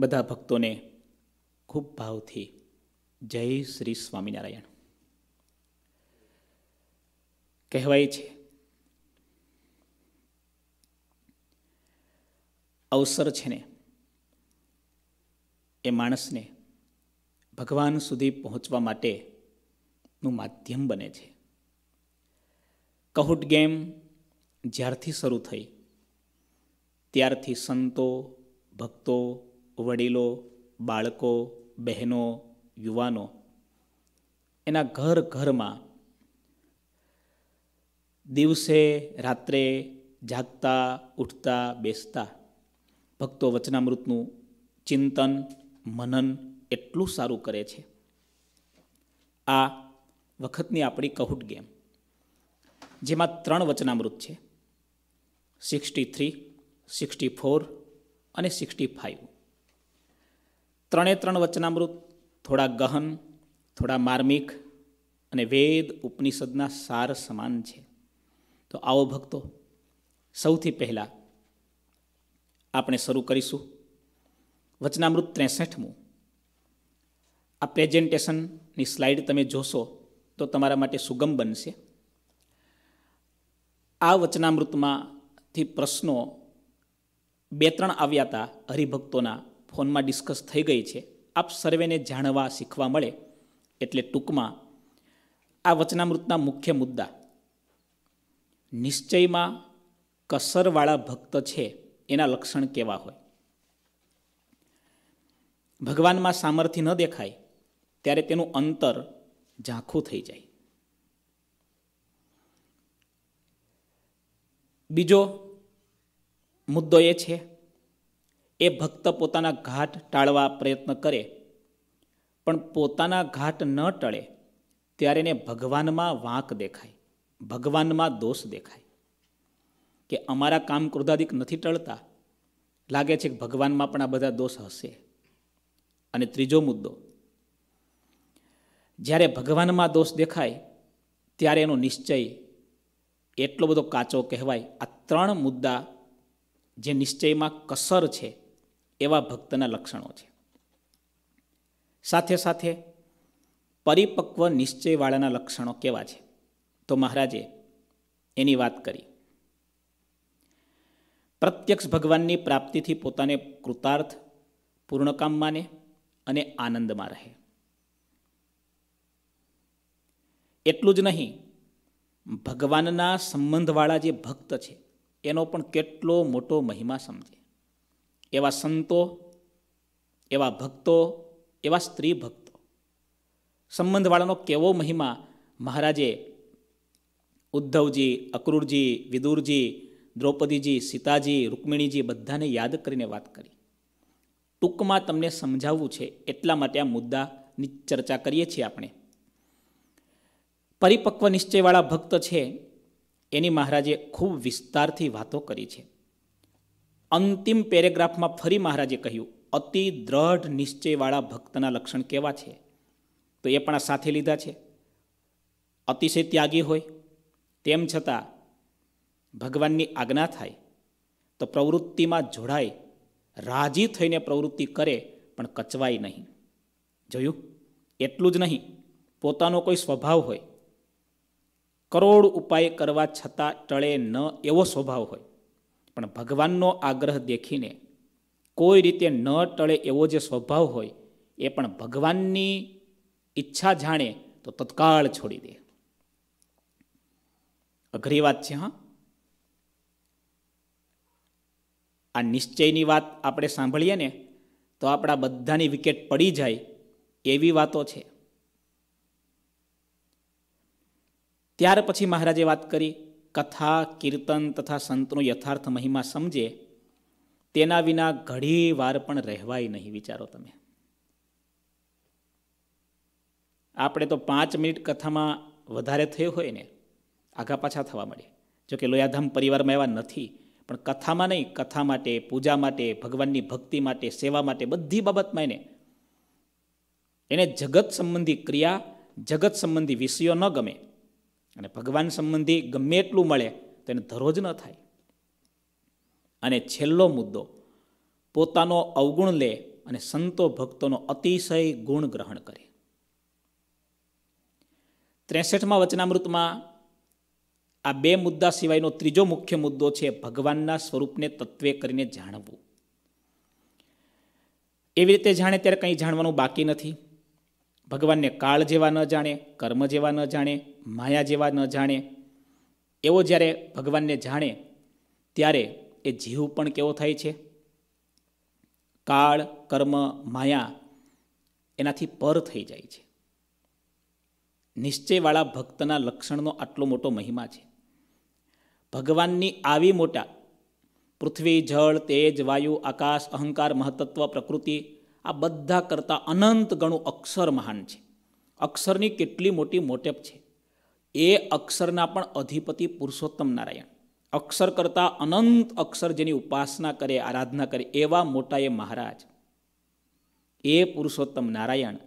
બધા ભક્તોને ખૂબ ભાવથી જય શ્રી સ્વામિનારાયણ કહેવાય છે અવસર છે ને એ માણસને ભગવાન સુધી પહોંચવા માટેનું માધ્યમ બને છે કહુટ ગેમ જ્યારથી શરૂ થઈ ત્યારથી સંતો ભક્તો વડીલો બાળકો બહેનો યુવાનો એના ઘર ઘરમાં દિવસે રાત્રે જાગતા ઉઠતા બેસતા ભક્તો વચનામૃતનું ચિંતન મનન એટલું સારું કરે છે આ વખતની આપણી કહુટ ગેમ જેમાં ત્રણ વચનામૃત છે સિક્સટી થ્રી સિક્સટી ફોર અને સિક્સટી ફાઇવ ત્રણે ત્રણ વચનામૃત થોડા ગહન થોડા માર્મિક અને વેદ ઉપનિષદના સાર સમાન છે તો આવો ભક્તો સૌથી પહેલાં આપણે શરૂ કરીશું વચનામૃત ત્રેસઠમું આ પ્રેઝન્ટેશનની સ્લાઇડ તમે જોશો તો તમારા માટે સુગમ બનશે આ વચનામૃતમાંથી પ્રશ્નો બે ત્રણ આવ્યા હતા હરિભક્તોના ફોનમાં ડિસ્કસ થઈ ગઈ છે આપ સર્વેને જાણવા શીખવા મળે એટલે ટૂંકમાં આ વચનામૃતના મુખ્ય મુદ્દા નિશ્ચયમાં કસરવાળા ભક્ત છે એના લક્ષણ કેવા હોય ભગવાનમાં સામર્થ્ય ન દેખાય ત્યારે તેનું અંતર ઝાંખું થઈ જાય બીજો મુદ્દો એ છે એ ભક્ત પોતાના ઘાટ ટાળવા પ્રયત્ન કરે પણ પોતાના ઘાટ ન ટળે ત્યારે એને ભગવાનમાં વાંક દેખાય ભગવાનમાં દોષ દેખાય કે અમારા કામ ક્રોધાધિક નથી ટળતા લાગે છે કે ભગવાનમાં પણ આ બધા દોષ હશે અને ત્રીજો મુદ્દો જ્યારે ભગવાનમાં દોષ દેખાય ત્યારે એનો નિશ્ચય એટલો બધો કાચો કહેવાય આ ત્રણ મુદ્દા જે નિશ્ચયમાં કસર છે એવા ભક્તના લક્ષણો છે સાથે સાથે પરિપક્વ નિશ્ચયવાળાના લક્ષણો કેવા છે તો મહારાજે એની વાત કરી પ્રત્યક્ષ ભગવાનની પ્રાપ્તિથી પોતાને કૃતાર્થ પૂર્ણકામ માને અને આનંદમાં રહે એટલું જ નહીં ભગવાનના સંબંધવાળા જે ભક્ત છે એનો પણ કેટલો મોટો મહિમા સમજે એવા સંતો એવા ભક્તો એવા સ્ત્રી ભક્તો સંબંધવાળાનો કેવો મહિમા મહારાજે ઉદ્ધવજી અક્રૂરજી વિદુરજી દ્રૌપદીજી સીતાજી રૂકમિણીજી બધાને યાદ કરીને વાત કરી ટૂંકમાં તમને સમજાવવું છે એટલા માટે આ મુદ્દાની ચર્ચા કરીએ છીએ આપણે પરિપક્વ નિશ્ચયવાળા ભક્ત છે એની મહારાજે ખૂબ વિસ્તારથી વાતો કરી છે અંતિમ પેરેગ્રાફમાં ફરી મહારાજે કહ્યું અતિ દ્રઢ નિશ્ચયવાળા ભક્તના લક્ષણ કેવા છે તો એ પણ આ સાથે લીધા છે અતિશય ત્યાગી હોય તેમ છતાં ભગવાનની આજ્ઞા થાય તો પ્રવૃત્તિમાં જોડાય રાજી થઈને પ્રવૃત્તિ કરે પણ કચવાય નહીં જોયું એટલું જ નહીં પોતાનો કોઈ સ્વભાવ હોય કરોડ ઉપાય કરવા છતાં ટળે ન એવો સ્વભાવ હોય પણ ભગવાનનો આગ્રહ દેખીને કોઈ રીતે ન ટળે એવો જે સ્વભાવ હોય એ પણ ભગવાનની ઈચ્છા જાણે તો તત્કાળ છોડી દે અઘરી વાત છે હા આ નિશ્ચયની વાત આપણે સાંભળીએ ને તો આપણા બધાની વિકેટ પડી જાય એવી વાતો છે ત્યાર પછી મહારાજે વાત કરી કથા કીર્તન તથા સંતનો યથાર્થ મહિમા સમજે તેના વિના ઘડી વાર પણ રહેવાય નહીં વિચારો તમે આપણે તો પાંચ મિનિટ કથામાં વધારે થયો હોય ને આઘા પાછા થવા મળે જોકે લોયાધામ પરિવારમાં એવા નથી પણ કથામાં નહીં કથા માટે પૂજા માટે ભગવાનની ભક્તિ માટે સેવા માટે બધી બાબતમાં એને એને જગત સંબંધી ક્રિયા જગત સંબંધી વિષયો ન ગમે અને ભગવાન સંબંધી ગમે એટલું મળે તેને ધરોજ ન થાય અને છેલ્લો મુદ્દો પોતાનો અવગુણ લે અને સંતો ભક્તોનો અતિશય ગુણ ગ્રહણ કરે ત્રેસઠમાં વચનામૃતમાં આ બે મુદ્દા સિવાયનો ત્રીજો મુખ્ય મુદ્દો છે ભગવાનના સ્વરૂપને તત્વે કરીને જાણવું એવી રીતે જાણે ત્યારે કંઈ જાણવાનું બાકી નથી ભગવાનને કાળ જેવા ન જાણે કર્મ જેવા ન જાણે માયા જેવા ન જાણે એવો જ્યારે ભગવાનને જાણે ત્યારે એ જીવ પણ કેવો થાય છે કાળ કર્મ માયા એનાથી પર થઈ જાય છે નિશ્ચયવાળા ભક્તના લક્ષણનો આટલો મોટો મહિમા છે ભગવાનની આવી મોટા પૃથ્વી જળ તેજ વાયુ આકાશ અહંકાર મહતત્વ પ્રકૃતિ આ બધા કરતાં અનંત ગણું અક્ષર મહાન છે અક્ષરની કેટલી મોટી મોટેપ છે એ અક્ષરના પણ અધિપતિ પુરુષોત્તમ નારાયણ અક્ષર કરતાં અનંત અક્ષર જેની ઉપાસના કરે આરાધના કરે એવા મોટા એ મહારાજ એ પુરુષોત્તમ નારાયણ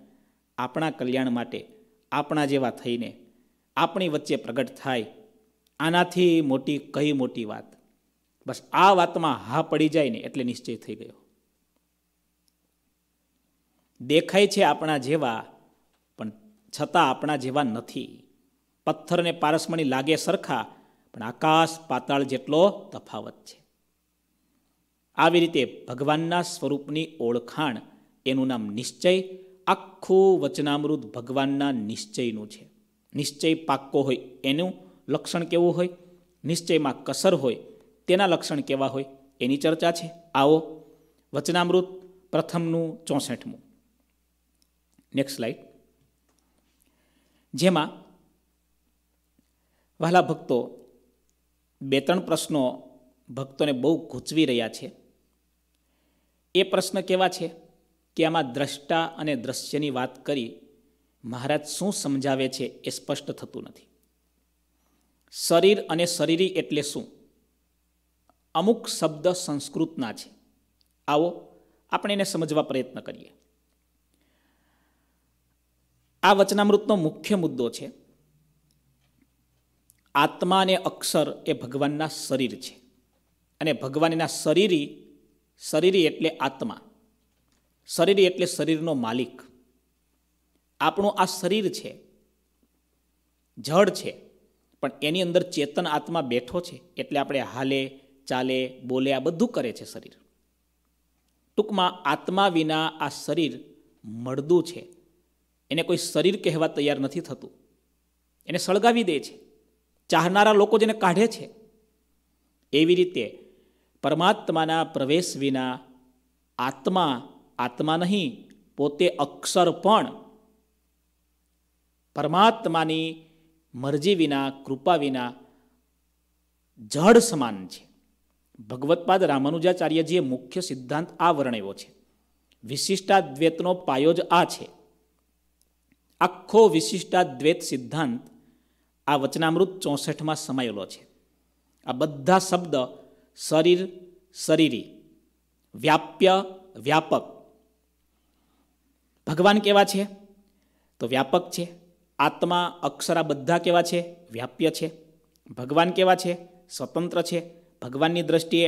આપણા કલ્યાણ માટે આપણા જેવા થઈને આપણી વચ્ચે પ્રગટ થાય આનાથી મોટી કઈ મોટી વાત બસ આ વાતમાં હા પડી જાય ને એટલે નિશ્ચય થઈ ગયો દેખાય છે આપણા જેવા પણ છતાં આપણા જેવા નથી પથ્થર અને પારસમણી લાગે સરખા પણ આકાશ પાતાળ જેટલો તફાવત છે આવી રીતે ભગવાનના સ્વરૂપની ઓળખાણ એનું નામ નિશ્ચય આખું વચનામૃત ભગવાનના નિશ્ચયનું છે નિશ્ચય પાક્કો હોય એનું લક્ષણ કેવું હોય નિશ્ચયમાં કસર હોય તેના લક્ષણ કેવા હોય એની ચર્ચા છે આવો વચનામૃત પ્રથમનું ચોસઠમું નેક્સ્ટ સ્લાઇડ જેમાં વહાલા ભક્તો બે ત્રણ પ્રશ્નો ભક્તોને બહુ ગૂંચવી રહ્યા છે એ પ્રશ્ન કેવા છે કે આમાં દ્રષ્ટા અને દ્રશ્યની વાત કરી મહારાજ શું સમજાવે છે એ સ્પષ્ટ થતું નથી શરીર અને શરીરી એટલે શું અમુક શબ્દ સંસ્કૃતના છે આવો આપણે એને સમજવા પ્રયત્ન કરીએ આ વચનામૃતનો મુખ્ય મુદ્દો છે આત્મા અને અક્ષર એ ભગવાનના શરીર છે અને ભગવાનના શરીરી શરીરી એટલે આત્મા શરીરી એટલે શરીરનો માલિક આપણું આ શરીર છે જળ છે પણ એની અંદર ચેતન આત્મા બેઠો છે એટલે આપણે હાલે ચાલે બોલે આ બધું કરે છે શરીર ટૂંકમાં આત્મા વિના આ શરીર મળદું છે એને કોઈ શરીર કહેવા તૈયાર નથી થતું એને સળગાવી દે છે ચાહનારા લોકો જેને કાઢે છે એવી રીતે પરમાત્માના પ્રવેશ વિના આત્મા આત્મા નહીં પોતે અક્ષર પણ પરમાત્માની મરજી વિના કૃપા વિના જડ સમાન છે ભગવતપાદ રામાનુજાચાર્યજીએ મુખ્ય સિદ્ધાંત આ વર્ણવ્યો છે વિશિષ્ટાદ્વૈતનો પાયો જ આ છે આખો વિશિષ્ટાદ્વૈત સિદ્ધાંત આ વચનામૃત ચોસઠમાં સમાયેલો છે આ બધા શબ્દ શરીર શરીરી વ્યાપ્ય વ્યાપક ભગવાન કેવા છે તો વ્યાપક છે આત્મા અક્ષરા બધા કેવા છે વ્યાપ્ય છે ભગવાન કેવા છે સ્વતંત્ર છે ભગવાનની દ્રષ્ટિએ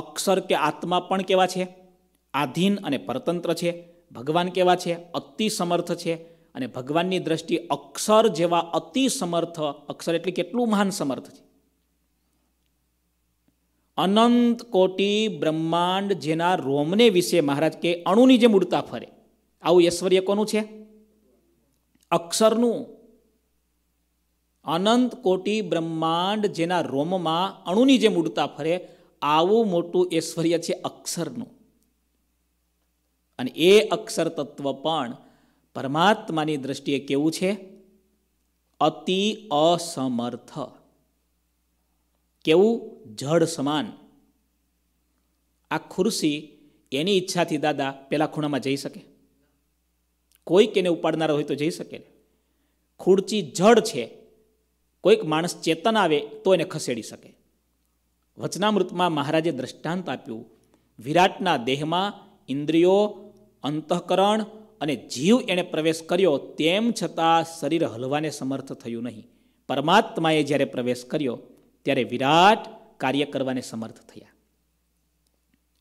અક્ષર કે આત્મા પણ કેવા છે આધીન અને પરતંત્ર છે ભગવાન કેવા છે અતિ સમર્થ છે અને ભગવાનની દ્રષ્ટિ અક્ષર જેવા અતિ સમર્થ અક્ષર એટલે કેટલું મહાન સમર્થ છે અનંત કોટી બ્રહ્માંડ જેના રોમને વિશે મહારાજ કે અણુની જેમ ઉડતા ફરે આવું ઐશ્વર્ય કોનું છે અક્ષરનું અનંત કોટી બ્રહ્માંડ જેના રોમમાં અણુની જેમ ઉડતા ફરે આવું મોટું ઐશ્વર્ય છે અક્ષરનું અને એ અક્ષર તત્વ પણ પરમાત્માની દ્રષ્ટિએ કેવું છે અતિ અસમર્થ કેવું જળ સમાન આ ખુરશી એની ઈચ્છાથી દાદા પેલા ખૂણામાં જઈ શકે કોઈક એને ઉપાડનારો હોય તો જઈ શકે ખુરચી જડ છે કોઈક માણસ ચેતન આવે તો એને ખસેડી શકે વચનામૃતમાં મહારાજે દ્રષ્ટાંત આપ્યું વિરાટના દેહમાં ઇન્દ્રિયો અંતઃકરણ અને જીવ એણે પ્રવેશ કર્યો તેમ છતાં શરીર હલવાને સમર્થ થયું નહીં પરમાત્માએ જ્યારે પ્રવેશ કર્યો ત્યારે વિરાટ કાર્ય કરવાને સમર્થ થયા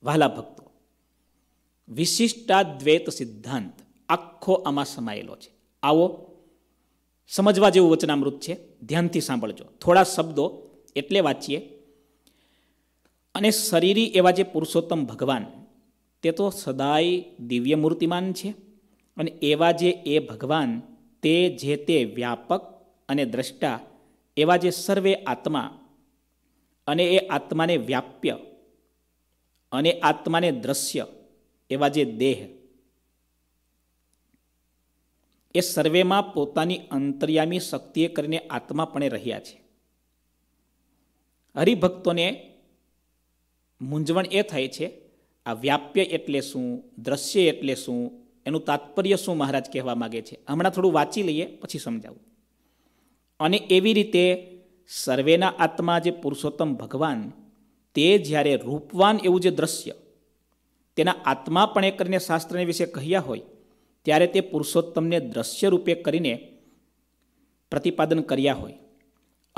વહાલા ભક્તો વિશિષ્ટાદ્વૈત સિદ્ધાંત આખો આમાં સમાયેલો છે આવો સમજવા જેવું વચનામૃત છે ધ્યાનથી સાંભળજો થોડા શબ્દો એટલે વાંચીએ અને શરીરી એવા જે પુરુષોત્તમ ભગવાન તે તો સદાય દિવ્ય મૂર્તિમાન છે અને એવા જે એ ભગવાન તે જે તે વ્યાપક અને દ્રષ્ટા એવા જે સર્વે આત્મા અને એ આત્માને વ્યાપ્ય અને આત્માને દ્રશ્ય એવા જે દેહ એ સર્વેમાં પોતાની અંતર્યામી શક્તિએ કરીને આત્મા આત્માપણે રહ્યા છે હરિભક્તોને મૂંઝવણ એ થાય છે આ વ્યાપ્ય એટલે શું દ્રશ્ય એટલે શું એનું તાત્પર્ય શું મહારાજ કહેવા માગે છે હમણાં થોડું વાંચી લઈએ પછી સમજાવું અને એવી રીતે સર્વેના આત્મા જે પુરુષોત્તમ ભગવાન તે જ્યારે રૂપવાન એવું જે દ્રશ્ય તેના આત્મા પણ એ કરીને શાસ્ત્રને વિશે કહ્યા હોય ત્યારે તે પુરુષોત્તમને દ્રશ્ય રૂપે કરીને પ્રતિપાદન કર્યા હોય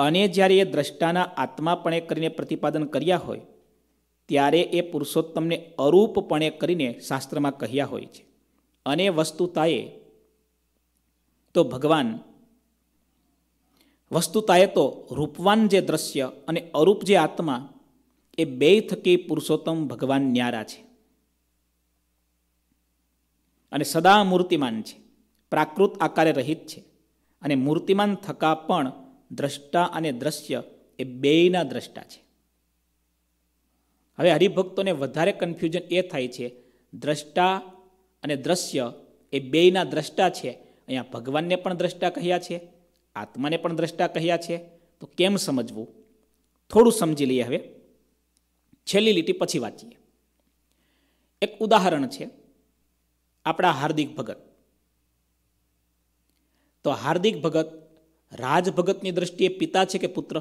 અને જ્યારે એ દ્રષ્ટાના આત્માપણે કરીને પ્રતિપાદન કર્યા હોય ત્યારે એ પુરુષોત્તમને અરૂપપણે કરીને શાસ્ત્રમાં કહ્યા હોય છે અને વસ્તુતાએ તો ભગવાન વસ્તુતાએ તો રૂપવાન જે દ્રશ્ય અને અરૂપ જે આત્મા એ બે થકી પુરુષોત્તમ ભગવાન ન્યારા છે અને સદા મૂર્તિમાન છે પ્રાકૃત આકારે રહિત છે અને મૂર્તિમાન થકા પણ દ્રષ્ટા અને દ્રશ્ય એ બેયના દ્રષ્ટા છે હવે હરિભક્તોને વધારે કન્ફ્યુઝન એ થાય છે દ્રષ્ટા અને દ્રશ્ય એ બેયના દ્રષ્ટા છે અહીંયા ભગવાનને પણ દ્રષ્ટા કહ્યા છે આત્માને પણ દ્રષ્ટા કહ્યા છે તો કેમ સમજવું થોડું સમજી લઈએ હવે છેલ્લી લીટી પછી વાંચીએ એક ઉદાહરણ છે આપણા હાર્દિક ભગત તો હાર્દિક ભગત રાજભગતની દ્રષ્ટિએ પિતા છે કે પુત્ર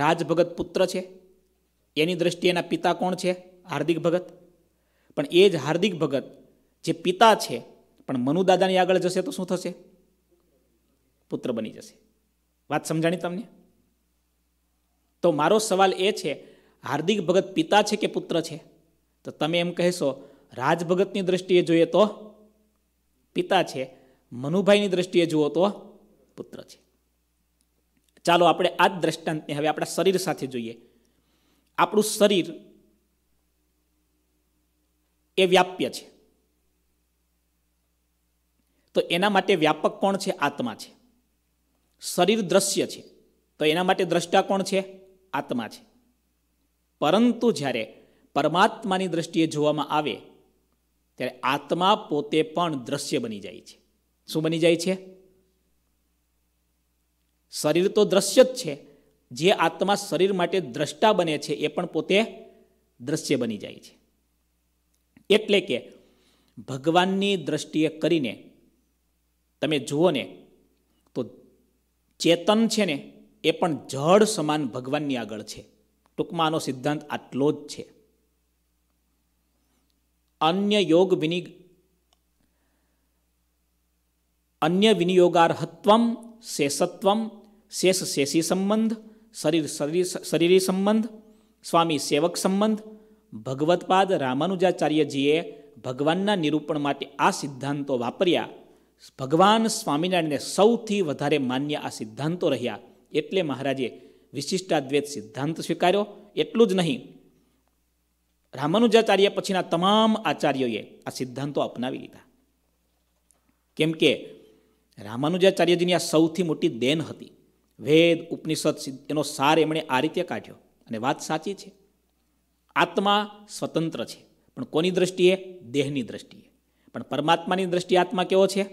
રાજભગત પુત્ર છે એની દ્રષ્ટિએના પિતા કોણ છે હાર્દિક ભગત પણ એ જ હાર્દિક ભગત જે પિતા છે પણ મનુદાદાની આગળ જશે તો શું થશે પુત્ર બની જશે વાત સમજાણી તમને તો મારો સવાલ એ છે હાર્દિક ભગત પિતા છે કે પુત્ર છે તો તમે એમ કહેશો રાજભગતની દ્રષ્ટિએ જોઈએ તો પિતા છે મનુભાઈની દ્રષ્ટિએ જુઓ તો પુત્ર છે ચાલો આપણે આ જ દ્રષ્ટાંતને હવે આપણા શરીર સાથે જોઈએ આપણું શરીર એ વ્યાપ્ય છે તો એના માટે વ્યાપક કોણ છે આત્મા છે શરીર દ્રશ્ય છે તો એના માટે દ્રષ્ટા કોણ છે આત્મા છે પરંતુ જ્યારે પરમાત્માની દ્રષ્ટિએ જોવામાં આવે ત્યારે આત્મા પોતે પણ દ્રશ્ય બની જાય છે શું બની જાય છે શરીર તો દ્રશ્ય જ છે જે આત્મા શરીર માટે દ્રષ્ટા બને છે એ પણ પોતે દ્રશ્ય બની જાય છે એટલે કે ભગવાનની દ્રષ્ટિએ કરીને તમે જુઓ ને તો ચેતન છે ને એ પણ જળ સમાન ભગવાનની આગળ છે ટૂંકમાં આનો સિદ્ધાંત આટલો જ છે અન્ય યોગ વિનિ અન્ય વિનિયોગાર્હત્વમ શેષત્વમ શેષ શેષી સંબંધ શરીર શરીર શરીરી સંબંધ સ્વામી સેવક સંબંધ ભગવતપાદ રામાનુજાચાર્યજીએ ભગવાનના નિરૂપણ માટે આ સિદ્ધાંતો વાપર્યા ભગવાન સ્વામિનારાયણને સૌથી વધારે માન્ય આ સિદ્ધાંતો રહ્યા એટલે મહારાજે વિશિષ્ટાદ્વૈત સિદ્ધાંત સ્વીકાર્યો એટલું જ નહીં રામાનુજાચાર્ય પછીના તમામ આચાર્યોએ આ સિદ્ધાંતો અપનાવી લીધા કેમ કે રામાનુજાચાર્યજીની આ સૌથી મોટી દેન હતી વેદ ઉપનિષદ એનો સાર એમણે આ રીતે કાઢ્યો અને વાત સાચી છે આત્મા સ્વતંત્ર છે પણ કોની દ્રષ્ટિએ દેહની દ્રષ્ટિએ પણ પરમાત્માની દ્રષ્ટિએ આત્મા કેવો છે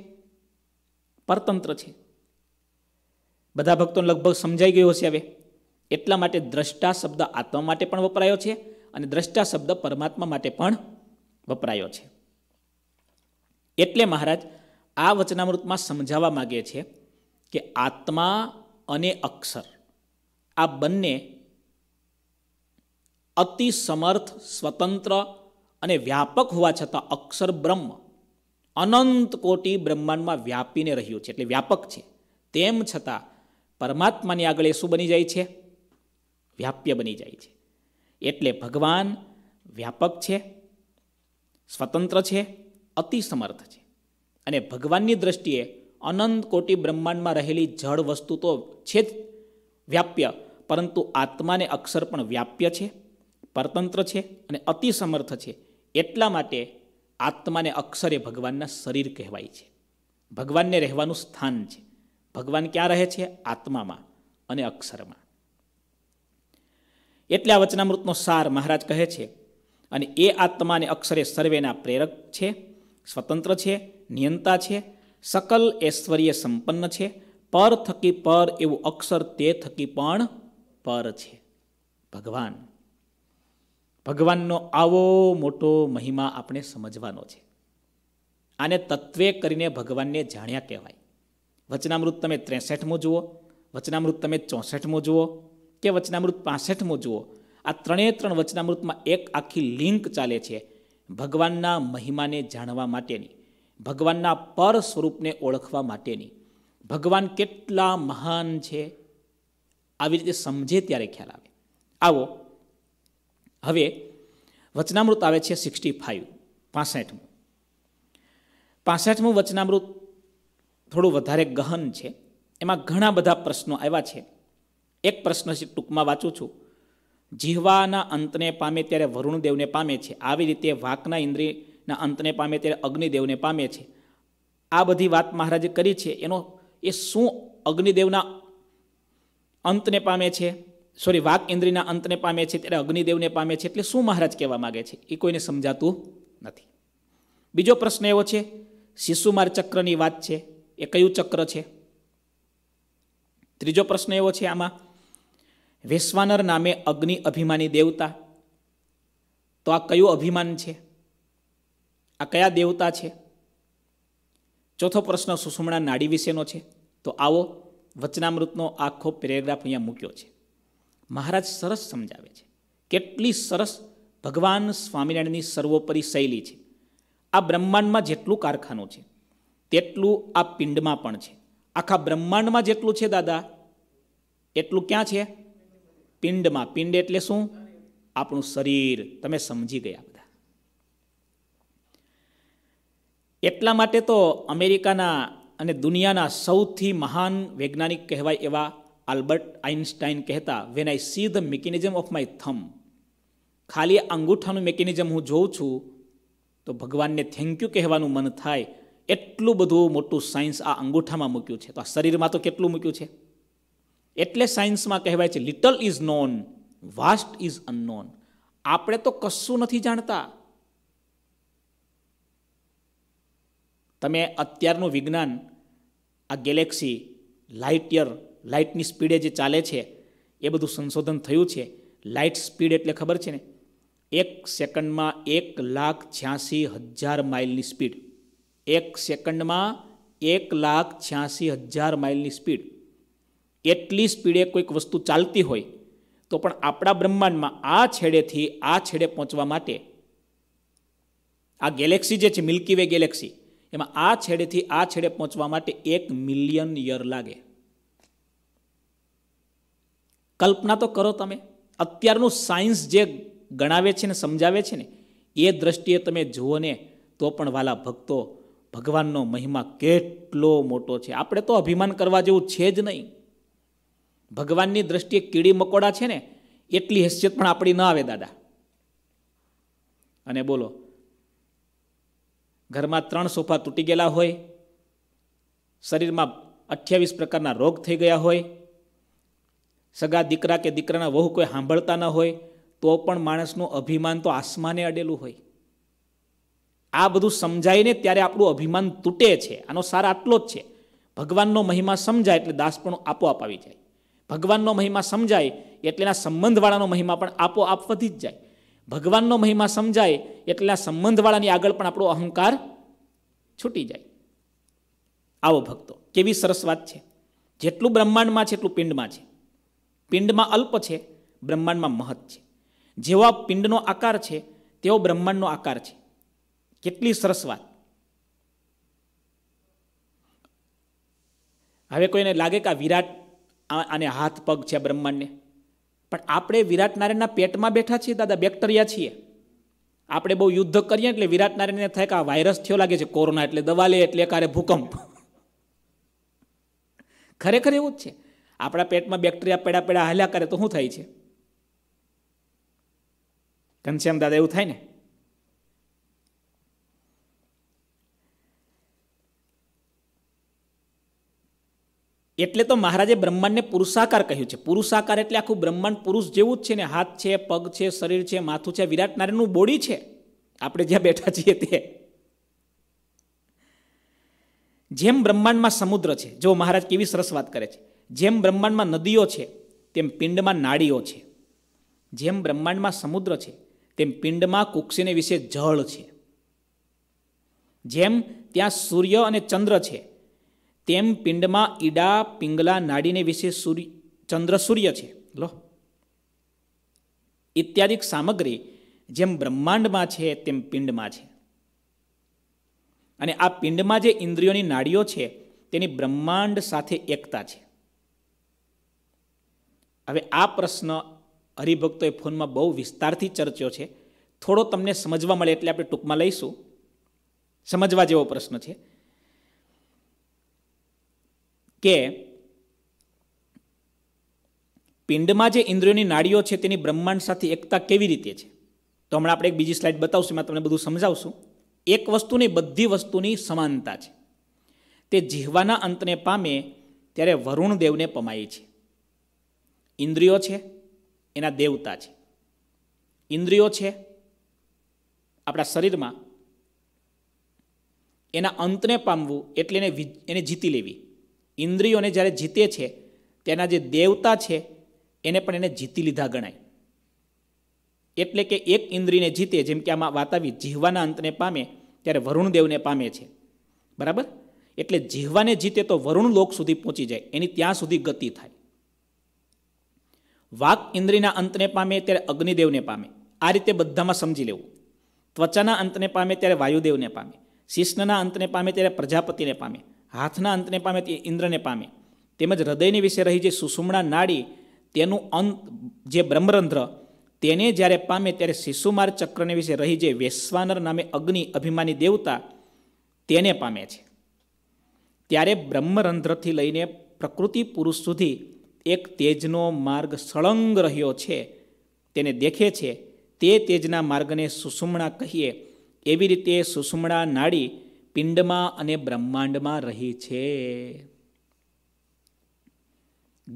પરતંત્ર છે બધા ભક્તો લગભગ સમજાઈ ગયો હશે હવે એટલા માટે દ્રષ્ટા શબ્દ આત્મા માટે પણ વપરાયો છે અને દ્રષ્ટા શબ્દ પરમાત્મા માટે પણ વપરાયો છે એટલે મહારાજ આ વચનામૃતમાં સમજાવવા માગે છે કે આત્મા અને અક્ષર આ બંને અતિ સમર્થ સ્વતંત્ર અને વ્યાપક હોવા છતાં અક્ષર બ્રહ્મ અનંત કોટી બ્રહ્માંડમાં વ્યાપીને રહ્યું છે એટલે વ્યાપક છે તેમ છતાં પરમાત્માની આગળ એ શું બની જાય છે વ્યાપ્ય બની જાય છે એટલે ભગવાન વ્યાપક છે સ્વતંત્ર છે અતિ સમર્થ છે અને ભગવાનની દ્રષ્ટિએ અનંત કોટી બ્રહ્માંડમાં રહેલી જળ વસ્તુ તો છે જ વ્યાપ્ય પરંતુ આત્માને અક્ષર પણ વ્યાપ્ય છે પરતંત્ર છે અને અતિ સમર્થ છે એટલા માટે આત્માને અક્ષરે ભગવાનના શરીર કહેવાય છે ભગવાનને રહેવાનું સ્થાન છે ભગવાન ક્યાં રહે છે આત્મામાં અને અક્ષરમાં એટલે આ વચનામૃતનો સાર મહારાજ કહે છે અને એ આત્માને અક્ષરે સર્વેના પ્રેરક છે સ્વતંત્ર છે નિયંતા છે સકલ ઐશ્વર્ય સંપન્ન છે પર થકી પર એવું અક્ષર તે થકી પણ પર છે ભગવાન ભગવાનનો આવો મોટો મહિમા આપણે સમજવાનો છે આને તત્વે કરીને ભગવાનને જાણ્યા કહેવાય વચનામૃત તમે ત્રેસઠમો જુઓ વચનામૃત તમે ચોસઠમો જુઓ કે વચનામૃત પાસઠમો જુઓ આ ત્રણેય ત્રણ વચનામૃતમાં એક આખી લિંક ચાલે છે ભગવાનના મહિમાને જાણવા માટેની ભગવાનના પર સ્વરૂપને ઓળખવા માટેની ભગવાન કેટલા મહાન છે આવી રીતે સમજે ત્યારે ખ્યાલ આવે આવો હવે વચનામૃત આવે છે સિક્સટી ફાઇવ પાસઠમું પાસઠમું વચનામૃત થોડું વધારે ગહન છે એમાં ઘણા બધા પ્રશ્નો આવ્યા છે એક પ્રશ્ન છે ટૂંકમાં વાંચું છું જીહવાના અંતને પામે ત્યારે વરુણદેવને પામે છે આવી રીતે વાકના ઇન્દ્રિયના અંતને પામે ત્યારે અગ્નિદેવને પામે છે આ બધી વાત મહારાજે કરી છે એનો એ શું અગ્નિદેવના અંતને પામે છે સોરી વાક ઇન્દ્રિયના અંતને પામે છે ત્યારે અગ્નિદેવને પામે છે એટલે શું મહારાજ કહેવા માગે છે એ કોઈને સમજાતું નથી બીજો પ્રશ્ન એવો છે શિશુમાર ચક્રની વાત છે એ કયું ચક્ર છે ત્રીજો પ્રશ્ન એવો છે આમાં વેશ્વાનર નામે અગ્નિ અભિમાની દેવતા તો આ કયું અભિમાન છે આ કયા દેવતા છે ચોથો પ્રશ્ન સુષુમણા નાડી વિશેનો છે તો આવો વચનામૃતનો આખો પેરેગ્રાફ અહીંયા મૂક્યો છે મહારાજ સરસ સમજાવે છે કેટલી સરસ ભગવાન સ્વામિનારાયણની સર્વોપરી શૈલી છે આ બ્રહ્માંડમાં જેટલું કારખાનું છે તેટલું આ પિંડમાં પણ છે આખા બ્રહ્માંડમાં જેટલું છે દાદા એટલું ક્યાં છે પિંડમાં પિંડ એટલે શું આપણું શરીર તમે સમજી ગયા બધા એટલા માટે તો અમેરિકાના અને દુનિયાના સૌથી મહાન વૈજ્ઞાનિક કહેવાય એવા આલ્બર્ટ આઇન્સ્ટાઇન કહેતા when I see the mechanism of my thumb ખાલી અંગૂઠાનું મિકેનિઝમ હું જોઉં છું તો ભગવાનને થેન્ક યુ કહેવાનું મન થાય એટલું બધું મોટું સાયન્સ આ અંગૂઠામાં મૂક્યું છે તો આ શરીરમાં તો કેટલું મૂક્યું છે એટલે સાયન્સમાં કહેવાય છે little is known vast is unknown આપણે તો કશું નથી જાણતા તમે અત્યારનું વિજ્ઞાન આ ગેલેક્સી લાઇટ યર લાઇટની સ્પીડે જે ચાલે છે એ બધું સંશોધન થયું છે લાઇટ સ્પીડ એટલે ખબર છે ને એક સેકન્ડમાં એક લાખ છ્યાસી હજાર માઇલની સ્પીડ એક સેકન્ડમાં એક લાખ છ્યાસી હજાર માઇલની સ્પીડ એટલી સ્પીડે કોઈક વસ્તુ ચાલતી હોય તો પણ આપણા બ્રહ્માંડમાં આ છેડેથી આ છેડે પહોંચવા માટે આ ગેલેક્સી જે છે મિલ્કી વે ગેલેક્સી એમાં આ છેડેથી આ છેડે પહોંચવા માટે એક મિલિયન યર લાગે કલ્પના તો કરો તમે અત્યારનું સાયન્સ જે ગણાવે છે ને સમજાવે છે ને એ દ્રષ્ટિએ તમે જુઓ ને તો પણ વાલા ભક્તો ભગવાનનો મહિમા કેટલો મોટો છે આપણે તો અભિમાન કરવા જેવું છે જ નહીં ભગવાનની દ્રષ્ટિએ કીડી મકોડા છે ને એટલી હેસિયત પણ આપણી ન આવે દાદા અને બોલો ઘરમાં ત્રણ સોફા તૂટી ગયેલા હોય શરીરમાં અઠ્યાવીસ પ્રકારના રોગ થઈ ગયા હોય સગા દીકરા કે દીકરાના વહુ કોઈ સાંભળતા ન હોય તો પણ માણસનું અભિમાન તો આસમાને અડેલું હોય આ બધું સમજાઈને ત્યારે આપણું અભિમાન તૂટે છે આનો સાર આટલો જ છે ભગવાનનો મહિમા સમજાય એટલે દાસપણું આપોઆપ આવી જાય ભગવાનનો મહિમા સમજાય એટલેના સંબંધવાળાનો મહિમા પણ આપોઆપ વધી જ જાય ભગવાનનો મહિમા સમજાય એટલેના સંબંધવાળાની આગળ પણ આપણો અહંકાર છૂટી જાય આવો ભક્તો કેવી સરસ વાત છે જેટલું બ્રહ્માંડમાં છે એટલું પિંડમાં છે પિંડમાં અલ્પ છે બ્રહ્માંડમાં મહત છે જેવા પિંડનો આકાર છે તેવો બ્રહ્માંડનો આકાર છે કેટલી સરસ વાત હવે કોઈને લાગે કે આ વિરાટ આને હાથ પગ છે બ્રહ્માંડને પણ આપણે વિરાટ નારાયણના પેટમાં બેઠા છીએ દાદા બેક્ટેરિયા છીએ આપણે બહુ યુદ્ધ કરીએ એટલે વિરાટ નારાયણને થાય કે આ વાયરસ થયો લાગે છે કોરોના એટલે દવા લે એટલે કારે ભૂકંપ ખરેખર એવું જ છે આપણા પેટમાં બેક્ટેરિયા પેડા પેડા હાલ્યા કરે તો શું થાય છે ઘનશ્યામ દાદા એવું થાય ને એટલે તો મહારાજે બ્રહ્માંડને પુરુષાકાર કહ્યું છે પુરુષાકાર એટલે આખું બ્રહ્માંડ પુરુષ જેવું જ છે ને હાથ છે પગ છે શરીર છે માથું છે વિરાટ નારાયણનું બોડી છે આપણે જ્યાં બેઠા છીએ તે જેમ બ્રહ્માંડમાં સમુદ્ર છે જો મહારાજ કેવી સરસ વાત કરે છે જેમ બ્રહ્માંડમાં નદીઓ છે તેમ પિંડમાં નાડીઓ છે જેમ બ્રહ્માંડમાં સમુદ્ર છે તેમ પિંડમાં કુક્ષીને વિશે જળ છે જેમ ત્યાં સૂર્ય અને ચંદ્ર છે તેમ પિંડમાં ઈડા પિંગલા નાડીને વિશે સૂર્ય ચંદ્ર સૂર્ય છે લો ઇત્યાદિક સામગ્રી જેમ બ્રહ્માંડમાં છે તેમ પિંડમાં છે અને આ પિંડમાં જે ઇન્દ્રિયોની નાડીઓ છે તેની બ્રહ્માંડ સાથે એકતા છે હવે આ પ્રશ્ન હરિભક્તોએ ફોનમાં બહુ વિસ્તારથી ચર્ચ્યો છે થોડો તમને સમજવા મળે એટલે આપણે ટૂંકમાં લઈશું સમજવા જેવો પ્રશ્ન છે કે પિંડમાં જે ઇન્દ્રિયોની નાડીઓ છે તેની બ્રહ્માંડ સાથે એકતા કેવી રીતે છે તો હમણાં આપણે એક બીજી સ્લાઇડ બતાવશું એમાં તમને બધું સમજાવશું એક વસ્તુની બધી વસ્તુની સમાનતા છે તે જીહવાના અંતને પામે ત્યારે વરુણ દેવને પમાય છે ઇન્દ્રિયો છે એના દેવતા છે ઇન્દ્રિયો છે આપણા શરીરમાં એના અંતને પામવું એટલે એને એને જીતી લેવી ઇન્દ્રિયોને જ્યારે જીતે છે તેના જે દેવતા છે એને પણ એને જીતી લીધા ગણાય એટલે કે એક ઇન્દ્રિયને જીતે જેમ કે આમાં વાત આવી જીહવાના અંતને પામે ત્યારે વરુણદેવને પામે છે બરાબર એટલે જીહવાને જીતે તો વરુણ લોક સુધી પહોંચી જાય એની ત્યાં સુધી ગતિ થાય વાક ઇન્દ્રિયના અંતને પામે ત્યારે અગ્નિદેવને પામે આ રીતે બધામાં સમજી લેવું ત્વચાના અંતને પામે ત્યારે વાયુદેવને પામે શિષ્ણના અંતને પામે ત્યારે પ્રજાપતિને પામે હાથના અંતને પામે તે ઇન્દ્રને પામે તેમજ હૃદયની વિશે રહી જે સુષુમણા નાડી તેનું અંત જે બ્રહ્મરંધ્ર તેને જ્યારે પામે ત્યારે શિશુમાર ચક્રને વિશે રહી જે વેશ્વાનર નામે અગ્નિ અભિમાની દેવતા તેને પામે છે ત્યારે બ્રહ્મરંધ્રથી લઈને પ્રકૃતિ પુરુષ સુધી એક તેજનો માર્ગ સળંગ રહ્યો છે તેને દેખે છે તે તેજના માર્ગને સુષુમણા કહીએ એવી રીતે સુષુમણા નાડી પિંડમાં અને બ્રહ્માંડમાં રહી છે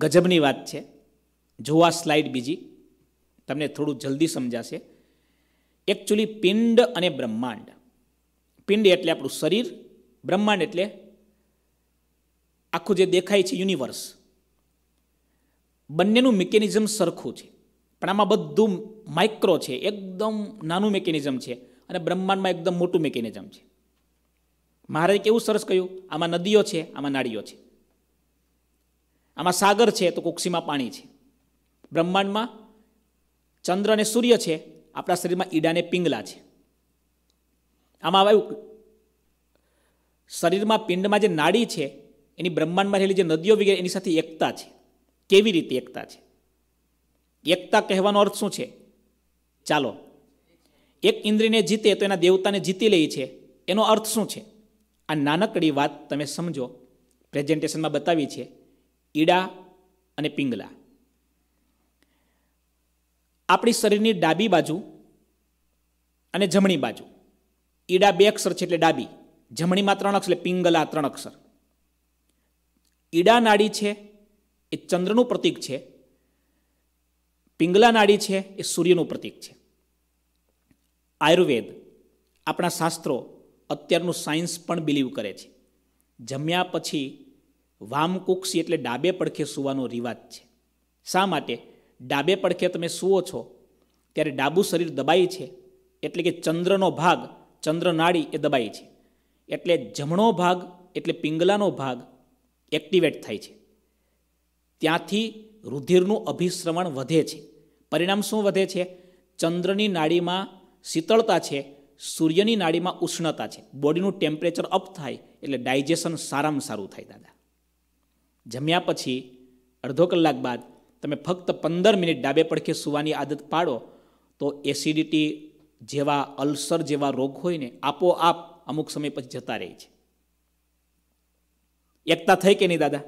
ગજબની વાત છે જોવા સ્લાઇડ બીજી તમને થોડું જલ્દી સમજાશે એકચ્યુઅલી પિંડ અને બ્રહ્માંડ પિંડ એટલે આપણું શરીર બ્રહ્માંડ એટલે આખું જે દેખાય છે યુનિવર્સ બંનેનું મિકેનિઝમ સરખું છે પણ આમાં બધું માઇક્રો છે એકદમ નાનું મિકેનિઝમ છે અને બ્રહ્માંડમાં એકદમ મોટું મિકેનિઝમ છે મહારાજે કેવું સરસ કહ્યું આમાં નદીઓ છે આમાં નાળીઓ છે આમાં સાગર છે તો કુક્ષીમાં પાણી છે બ્રહ્માંડમાં ચંદ્ર અને સૂર્ય છે આપણા શરીરમાં ઈડાને પિંગલા છે આમાં આવ્યું શરીરમાં પિંડમાં જે નાડી છે એની બ્રહ્માંડમાં રહેલી જે નદીઓ વગેરે એની સાથે એકતા છે કેવી રીતે એકતા છે એકતા કહેવાનો અર્થ શું છે ચાલો એક ઇન્દ્રિયને જીતે તો એના દેવતાને જીતી લે છે એનો અર્થ શું છે આ નાનકડી વાત તમે સમજો પ્રેઝન્ટેશનમાં બતાવી છે ઈડા અને પિંગલા આપણી શરીરની ડાબી બાજુ અને જમણી બાજુ ઈડા બે અક્ષર છે એટલે ડાબી જમણીમાં ત્રણ અક્ષર એટલે પિંગલા ત્રણ અક્ષર ઈડા નાડી છે એ ચંદ્રનું પ્રતીક છે પિંગલા નાડી છે એ સૂર્યનું પ્રતીક છે આયુર્વેદ આપણા શાસ્ત્રો અત્યારનું સાયન્સ પણ બિલીવ કરે છે જમ્યા પછી વામકુક્ષી એટલે ડાબે પડખે સૂવાનો રિવાજ છે શા માટે ડાબે પડખે તમે સૂવો છો ત્યારે ડાબું શરીર દબાય છે એટલે કે ચંદ્રનો ભાગ ચંદ્રનાળી એ દબાય છે એટલે જમણો ભાગ એટલે પિંગલાનો ભાગ એક્ટિવેટ થાય છે ત્યાંથી રુધિરનું અભિશ્રવણ વધે છે પરિણામ શું વધે છે ચંદ્રની નાડીમાં શીતળતા છે સૂર્યની નાડીમાં ઉષ્ણતા છે બોડીનું ટેમ્પરેચર અપ થાય એટલે ડાયજેશન સારામાં સારું થાય દાદા જમ્યા પછી અડધો કલાક બાદ તમે ફક્ત પંદર મિનિટ ડાબે પડખે સૂવાની આદત પાડો તો એસિડિટી જેવા અલ્સર જેવા રોગ હોય ને આપોઆપ અમુક સમય પછી જતા રહે છે એકતા થઈ કે નહીં દાદા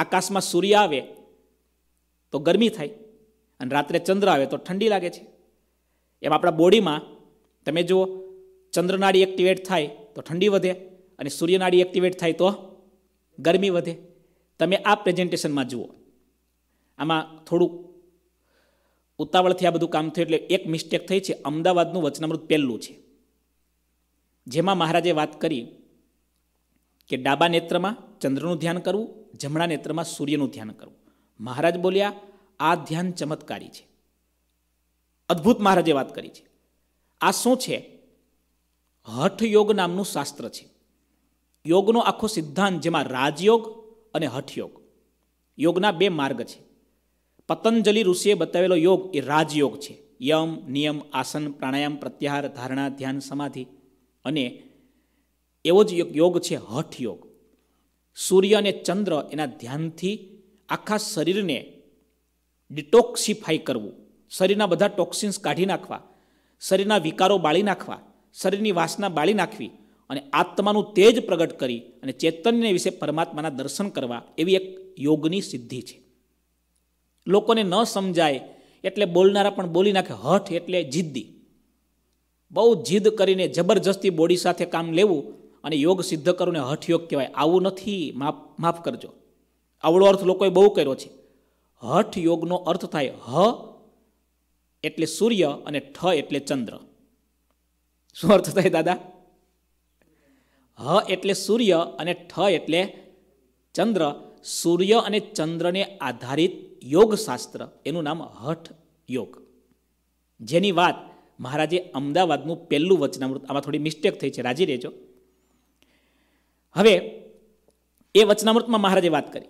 આકાશમાં સૂર્ય આવે તો ગરમી થાય અને રાત્રે ચંદ્ર આવે તો ઠંડી લાગે છે એમ આપણા બોડીમાં તમે જુઓ ચંદ્રનાળી એક્ટિવેટ થાય તો ઠંડી વધે અને સૂર્યનાળી એક્ટિવેટ થાય તો ગરમી વધે તમે આ પ્રેઝન્ટેશનમાં જુઓ આમાં થોડુંક ઉતાવળથી આ બધું કામ થયું એટલે એક મિસ્ટેક થઈ છે અમદાવાદનું વચનામૃત પહેલું છે જેમાં મહારાજે વાત કરી કે ડાબા નેત્રમાં ચંદ્રનું ધ્યાન કરવું જમણા નેત્રમાં સૂર્યનું ધ્યાન કરવું મહારાજ બોલ્યા આ ધ્યાન ચમત્કારી છે અદ્ભુત મહારાજે વાત કરી છે આ શું છે હઠયોગ નામનું શાસ્ત્ર છે યોગનો આખો સિદ્ધાંત જેમાં રાજયોગ અને હઠયોગ યોગના બે માર્ગ છે પતંજલિ ઋષિએ બતાવેલો યોગ એ રાજયોગ છે યમ નિયમ આસન પ્રાણાયામ પ્રત્યાહાર ધારણા ધ્યાન સમાધિ અને એવો જ યોગ છે હઠયોગ સૂર્ય અને ચંદ્ર એના ધ્યાનથી આખા શરીરને ડિટોક્સિફાઈ કરવું શરીરના બધા ટોક્સિન્સ કાઢી નાખવા શરીરના વિકારો બાળી નાખવા શરીરની વાસના બાળી નાખવી અને આત્માનું તેજ પ્રગટ કરી અને ચેતન્ય વિશે પરમાત્માના દર્શન કરવા એવી એક યોગની સિદ્ધિ છે લોકોને ન સમજાય એટલે બોલનારા પણ બોલી નાખે હઠ એટલે જિદ્દી બહુ જીદ કરીને જબરજસ્તી બોડી સાથે કામ લેવું અને યોગ સિદ્ધ કરોને હઠ યોગ કહેવાય આવું નથી માફ માફ કરજો આવડો અર્થ લોકોએ બહુ કર્યો છે હઠ યોગનો અર્થ થાય હ એટલે સૂર્ય અને ઠ એટલે ચંદ્ર શું અર્થ થાય દાદા હ એટલે સૂર્ય અને ઠ એટલે ચંદ્ર સૂર્ય અને ચંદ્રને આધારિત યોગશાસ્ત્ર એનું નામ હઠ યોગ જેની વાત મહારાજે અમદાવાદનું પહેલું વચનામૃત આમાં થોડી મિસ્ટેક થઈ છે રાજી રહેજો હવે એ વચનામૃતમાં મહારાજે વાત કરી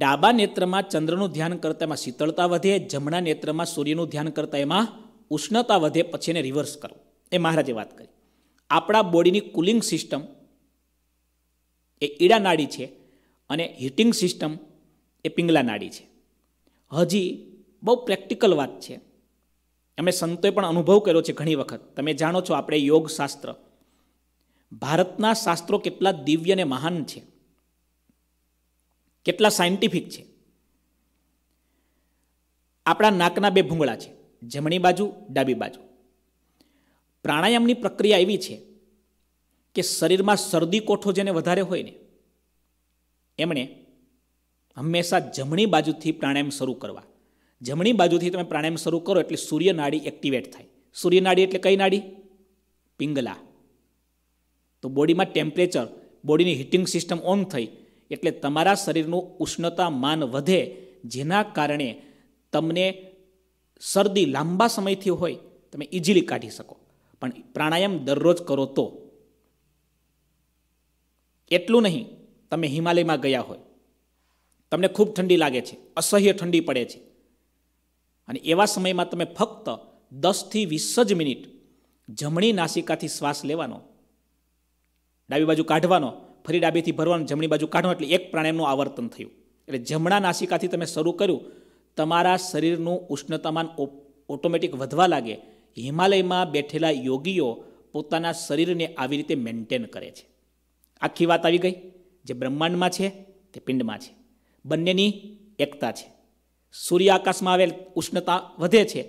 ડાબા નેત્રમાં ચંદ્રનું ધ્યાન કરતાં એમાં શીતળતા વધે જમણા નેત્રમાં સૂર્યનું ધ્યાન કરતાં એમાં ઉષ્ણતા વધે પછી એને રિવર્સ કરો એ મહારાજે વાત કરી આપણા બોડીની કુલિંગ સિસ્ટમ એ ઈડા નાડી છે અને હીટિંગ સિસ્ટમ એ પિંગલા નાડી છે હજી બહુ પ્રેક્ટિકલ વાત છે અમે સંતોએ પણ અનુભવ કર્યો છે ઘણી વખત તમે જાણો છો આપણે યોગશાસ્ત્ર ભારતના શાસ્ત્રો કેટલા દિવ્ય અને મહાન છે કેટલા સાયન્ટિફિક છે આપણા નાકના બે ભૂંગળા છે જમણી બાજુ ડાબી બાજુ પ્રાણાયામની પ્રક્રિયા એવી છે કે શરીરમાં શરદી કોઠો જેને વધારે હોય ને એમણે હંમેશા જમણી બાજુથી પ્રાણાયામ શરૂ કરવા જમણી બાજુથી તમે પ્રાણાયામ શરૂ કરો એટલે સૂર્યનાડી એક્ટિવેટ થાય સૂર્યનાડી એટલે કઈ નાડી પિંગલા તો બોડીમાં ટેમ્પરેચર બોડીની હીટિંગ સિસ્ટમ ઓન થઈ એટલે તમારા શરીરનું ઉષ્ણતા માન વધે જેના કારણે તમને શરદી લાંબા સમયથી હોય તમે ઇઝીલી કાઢી શકો પણ પ્રાણાયામ દરરોજ કરો તો એટલું નહીં તમે હિમાલયમાં ગયા હોય તમને ખૂબ ઠંડી લાગે છે અસહ્ય ઠંડી પડે છે અને એવા સમયમાં તમે ફક્ત દસથી વીસ જ મિનિટ જમણી નાસિકાથી શ્વાસ લેવાનો ડાબી બાજુ કાઢવાનો ફરી ડાબીથી ભરવાનું જમણી બાજુ કાઢવાનું એટલે એક પ્રાણાયામનું આવર્તન થયું એટલે જમણા નાસિકાથી તમે શરૂ કર્યું તમારા શરીરનું ઉષ્ણતામાન ઓટોમેટિક વધવા લાગે હિમાલયમાં બેઠેલા યોગીઓ પોતાના શરીરને આવી રીતે મેન્ટેન કરે છે આખી વાત આવી ગઈ જે બ્રહ્માંડમાં છે તે પિંડમાં છે બંનેની એકતા છે સૂર્ય આકાશમાં આવેલ ઉષ્ણતા વધે છે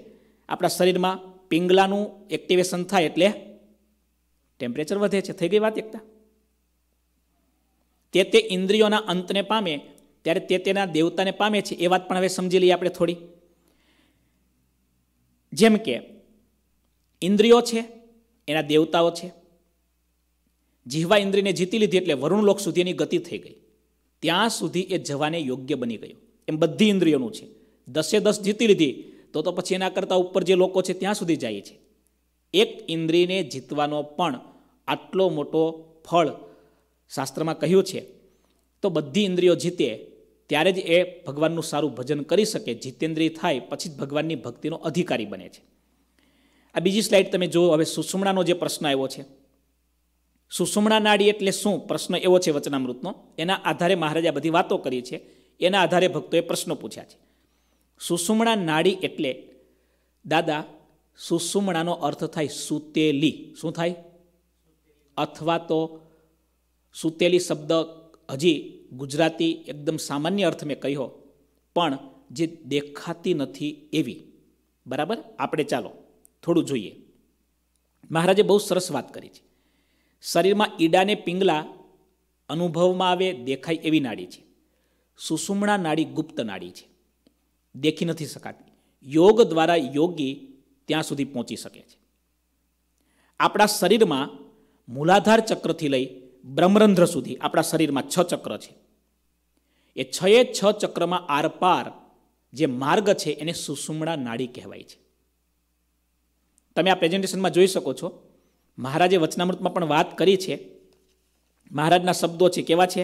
આપણા શરીરમાં પિંગલાનું એક્ટિવેશન થાય એટલે ટેમ્પરેચર વધે છે થઈ ગઈ વાત એકતા તે તે ઇન્દ્રિયોના અંતને પામે ત્યારે તે તેના દેવતાને પામે છે એ વાત પણ હવે સમજી લઈએ આપણે થોડી જેમ કે ઇન્દ્રિયો છે એના દેવતાઓ છે જીહવા ઇન્દ્રિયને જીતી લીધી એટલે વરુણલોક સુધી એની ગતિ થઈ ગઈ ત્યાં સુધી એ જવાને યોગ્ય બની ગયો એમ બધી ઇન્દ્રિયોનું છે દસે દસ જીતી લીધી તો તો પછી એના કરતાં ઉપર જે લોકો છે ત્યાં સુધી જાય છે એક ઇન્દ્રિયને જીતવાનો પણ આટલો મોટો ફળ શાસ્ત્રમાં કહ્યું છે તો બધી ઇન્દ્રિયો જીતે ત્યારે જ એ ભગવાનનું સારું ભજન કરી શકે જીતેન્દ્રિય થાય પછી જ ભગવાનની ભક્તિનો અધિકારી બને છે આ બીજી સ્લાઇડ તમે જુઓ હવે સુષુમણાનો જે પ્રશ્ન આવ્યો છે સુષુમણા નાડી એટલે શું પ્રશ્ન એવો છે વચનામૃતનો એના આધારે મહારાજા બધી વાતો કરી છે એના આધારે ભક્તોએ પ્રશ્નો પૂછ્યા છે સુષુમણા નાડી એટલે દાદા સુષુમણાનો અર્થ થાય સુતેલી શું થાય અથવા તો સુતેલી શબ્દ હજી ગુજરાતી એકદમ સામાન્ય અર્થ મેં કહ્યો પણ જે દેખાતી નથી એવી બરાબર આપણે ચાલો થોડું જોઈએ મહારાજે બહુ સરસ વાત કરી છે શરીરમાં ઈડાને પિંગલા અનુભવમાં આવે દેખાય એવી નાડી છે સુસુમણા નાડી ગુપ્ત નાડી છે દેખી નથી શકાતી યોગ દ્વારા યોગી ત્યાં સુધી પહોંચી શકે છે આપણા શરીરમાં મૂલાધાર ચક્રથી લઈ બ્રહ્મરંધ્ર સુધી આપણા શરીરમાં છ ચક્ર છે એ છએ છ ચક્રમાં આરપાર જે માર્ગ છે એને સુષુમણા નાડી કહેવાય છે તમે આ પ્રેઝન્ટેશનમાં જોઈ શકો છો મહારાજે વચનામૃતમાં પણ વાત કરી છે મહારાજના શબ્દો છે કેવા છે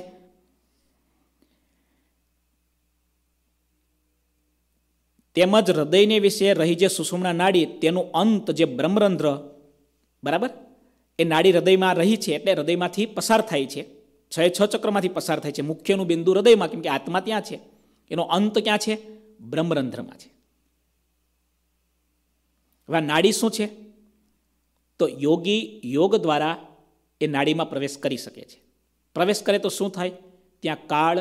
તેમજ હૃદયને વિશે રહી જે સુષુમણા નાડી તેનું અંત જે બ્રહ્મરંધ્ર બરાબર એ નાડી હૃદયમાં રહી છે એટલે હૃદયમાંથી પસાર થાય છે છ છ ચક્રમાંથી પસાર થાય છે મુખ્યનું બિંદુ હૃદયમાં કેમ કે આત્મા ત્યાં છે એનો અંત ક્યાં છે બ્રહ્મરંધ્રમાં છે હવે નાડી શું છે તો યોગી યોગ દ્વારા એ નાડીમાં પ્રવેશ કરી શકે છે પ્રવેશ કરે તો શું થાય ત્યાં કાળ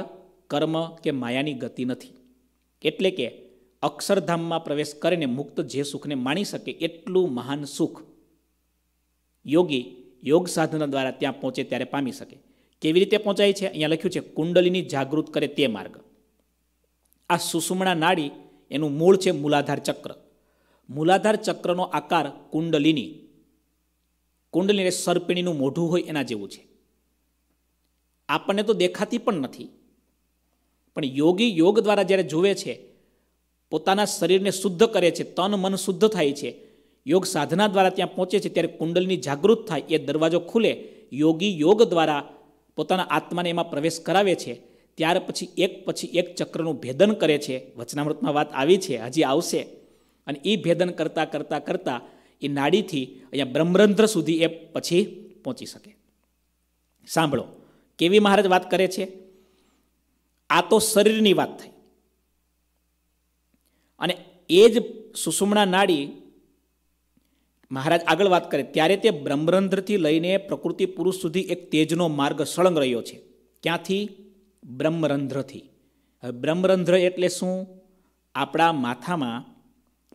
કર્મ કે માયાની ગતિ નથી એટલે કે અક્ષરધામમાં પ્રવેશ કરીને મુક્ત જે સુખને માણી શકે એટલું મહાન સુખ યોગી યોગ સાધના દ્વારા ત્યાં પહોંચે ત્યારે પામી શકે કેવી રીતે પહોંચાય છે અહીંયા લખ્યું છે કુંડલીની જાગૃત કરે તે માર્ગ આ સુષુમણા નાડી એનું મૂળ છે મૂલાધાર ચક્ર મૂલાધાર ચક્રનો આકાર કુંડલીની કુંડલીને સર્પિણીનું મોઢું હોય એના જેવું છે આપણને તો દેખાતી પણ નથી પણ યોગી યોગ દ્વારા જ્યારે જુએ છે પોતાના શરીરને શુદ્ધ કરે છે તન મન શુદ્ધ થાય છે યોગ સાધના દ્વારા ત્યાં પહોંચે છે ત્યારે કુંડલની જાગૃત થાય એ દરવાજો ખુલે યોગી યોગ દ્વારા પોતાના આત્માને એમાં પ્રવેશ કરાવે છે ત્યાર પછી એક પછી એક ચક્રનું ભેદન કરે છે વચનામૃતમાં વાત આવી છે હજી આવશે અને એ ભેદન કરતાં કરતાં કરતાં એ નાડીથી અહીંયા બ્રહ્મરંધ્ર સુધી એ પછી પહોંચી શકે સાંભળો કેવી મહારાજ વાત કરે છે આ તો શરીરની વાત થઈ અને એ જ સુષુમણા નાડી મહારાજ આગળ વાત કરે ત્યારે તે બ્રહ્મરંધ્રથી લઈને પ્રકૃતિ પુરુષ સુધી એક તેજનો માર્ગ સળંગ રહ્યો છે ક્યાંથી બ્રહ્મરંધ્રથી હવે બ્રહ્મરંધ્ર એટલે શું આપણા માથામાં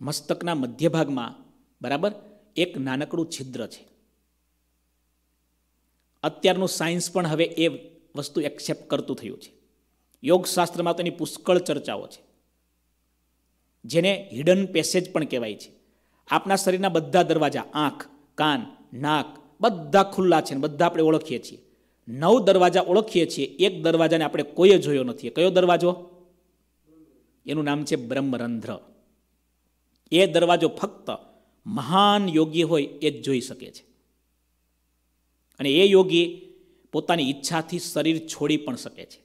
મસ્તકના મધ્ય ભાગમાં બરાબર એક નાનકડું છિદ્ર છે અત્યારનું સાયન્સ પણ હવે એ વસ્તુ એક્સેપ્ટ કરતું થયું છે યોગશાસ્ત્રમાં તેની પુષ્કળ ચર્ચાઓ છે જેને હિડન પેસેજ પણ કહેવાય છે આપણા શરીરના બધા દરવાજા આંખ કાન નાક બધા ખુલ્લા છે ને બધા આપણે ઓળખીએ છીએ નવ દરવાજા ઓળખીએ છીએ એક દરવાજાને આપણે કોઈએ જોયો નથી કયો દરવાજો એનું નામ છે બ્રહ્મરંધ્ર એ દરવાજો ફક્ત મહાન યોગી હોય એ જ જોઈ શકે છે અને એ યોગી પોતાની ઈચ્છાથી શરીર છોડી પણ શકે છે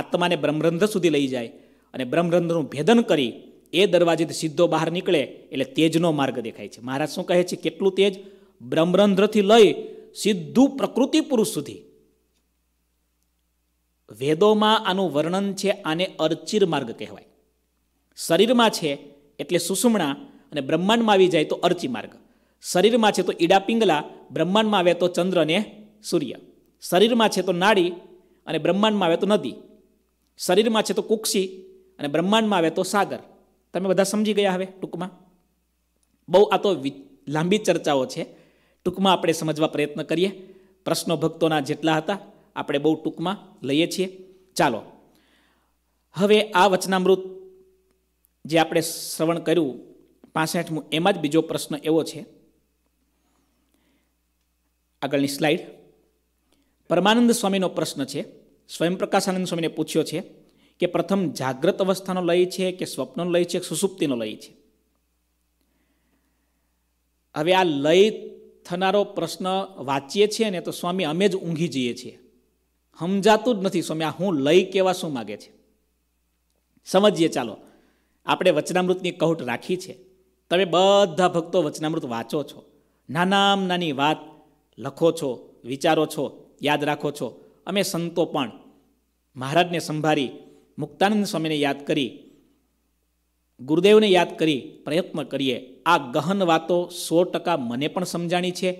આત્માને બ્રહ્મરંધ્ર સુધી લઈ જાય અને બ્રહ્મરંધ્રનું ભેદન કરી એ દરવાજેથી સીધો બહાર નીકળે એટલે તેજનો માર્ગ દેખાય છે મહારાજ શું કહે છે કેટલું તેજ બ્રહ્મરંધ્રથી લઈ સીધું પ્રકૃતિ પુરુષ સુધી વેદોમાં આનું વર્ણન છે આને અર્ચિર માર્ગ કહેવાય શરીરમાં છે એટલે સુષુમણા અને બ્રહ્માંડમાં આવી જાય તો અર્ચી માર્ગ શરીરમાં છે તો ઈડા પિંગલા બ્રહ્માંડમાં આવે તો ચંદ્ર અને સૂર્ય શરીરમાં છે તો નાડી અને બ્રહ્માંડમાં આવે તો નદી શરીરમાં છે તો કુક્ષી અને બ્રહ્માંડમાં આવે તો સાગર તમે બધા સમજી ગયા હવે ટૂંકમાં બહુ આ તો લાંબી ચર્ચાઓ છે ટૂંકમાં આપણે સમજવા પ્રયત્ન કરીએ પ્રશ્નો ભક્તોના જેટલા હતા આપણે બહુ ટૂંકમાં લઈએ છીએ ચાલો હવે આ વચનામૃત જે આપણે શ્રવણ કર્યું પાસઠમું એમાં જ બીજો પ્રશ્ન એવો છે આગળની સ્લાઇડ પરમાનંદ સ્વામીનો પ્રશ્ન છે સ્વયં પ્રકાશાનંદ સ્વામીને પૂછ્યો છે કે પ્રથમ જાગ્રત અવસ્થાનો લય છે કે સ્વપ્નનો લય છે કે સુસુપ્તિનો લય છે હવે આ લય થનારો પ્રશ્ન વાંચીએ છીએ ને તો સ્વામી અમે જ ઊંઘી જઈએ છીએ સમજાતું જ નથી સ્વામી આ હું લય કેવા શું માગે છે સમજીએ ચાલો આપણે વચનામૃતની કહુટ રાખી છે તમે બધા ભક્તો વચનામૃત વાંચો છો નાનામ નાની વાત લખો છો વિચારો છો યાદ રાખો છો અમે સંતો પણ મહારાજને સંભાળી મુક્તાનંદ સ્વામીને યાદ કરી ગુરુદેવને યાદ કરી પ્રયત્ન કરીએ આ ગહન વાતો સો ટકા મને પણ સમજાણી છે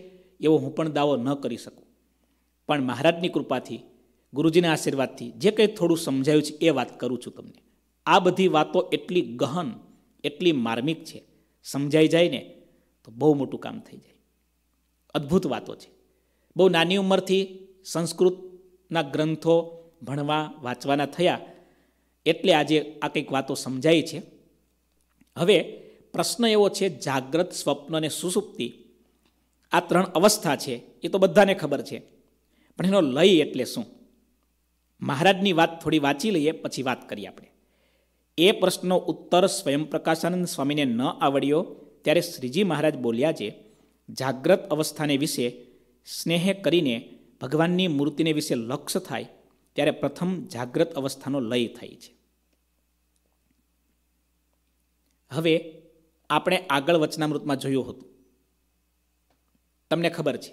એવો હું પણ દાવો ન કરી શકું પણ મહારાજની કૃપાથી ગુરુજીના આશીર્વાદથી જે કંઈ થોડું સમજાયું છે એ વાત કરું છું તમને આ બધી વાતો એટલી ગહન એટલી માર્મિક છે સમજાઈ જાય ને તો બહુ મોટું કામ થઈ જાય અદ્ભુત વાતો છે બહુ નાની ઉંમરથી સંસ્કૃતના ગ્રંથો ભણવા વાંચવાના થયા એટલે આજે આ કંઈક વાતો સમજાય છે હવે પ્રશ્ન એવો છે જાગ્રત સ્વપ્ન અને સુસુપ્તિ આ ત્રણ અવસ્થા છે એ તો બધાને ખબર છે પણ એનો લય એટલે શું મહારાજની વાત થોડી વાંચી લઈએ પછી વાત કરીએ આપણે એ પ્રશ્નનો ઉત્તર સ્વયં પ્રકાશાનંદ સ્વામીને ન આવડ્યો ત્યારે શ્રીજી મહારાજ બોલ્યા છે જાગ્રત અવસ્થાને વિશે સ્નેહ કરીને ભગવાનની મૂર્તિને વિશે લક્ષ્ય થાય ત્યારે પ્રથમ જાગ્રત અવસ્થાનો લય થાય છે હવે આપણે આગળ વચનામૃતમાં જોયું હતું તમને ખબર છે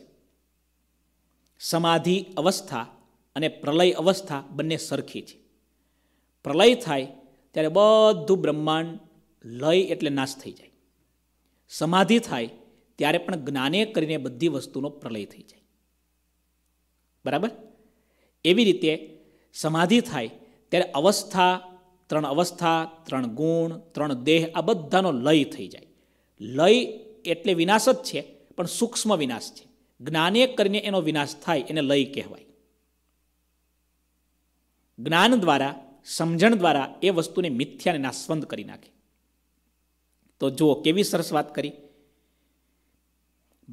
સમાધિ અવસ્થા અને પ્રલય અવસ્થા બંને સરખી છે પ્રલય થાય ત્યારે બધું બ્રહ્માંડ લય એટલે નાશ થઈ જાય સમાધિ થાય ત્યારે પણ જ્ઞાને કરીને બધી વસ્તુનો પ્રલય થઈ જાય બરાબર એવી રીતે સમાધિ થાય ત્યારે અવસ્થા ત્રણ અવસ્થા ત્રણ ગુણ ત્રણ દેહ આ બધાનો લય થઈ જાય લય એટલે વિનાશ જ છે પણ સૂક્ષ્મ વિનાશ છે જ્ઞાને કરીને એનો વિનાશ થાય એને લય કહેવાય જ્ઞાન દ્વારા સમજણ દ્વારા એ વસ્તુને મિથ્યાને નાશવંત કરી નાખે તો જુઓ કેવી સરસ વાત કરી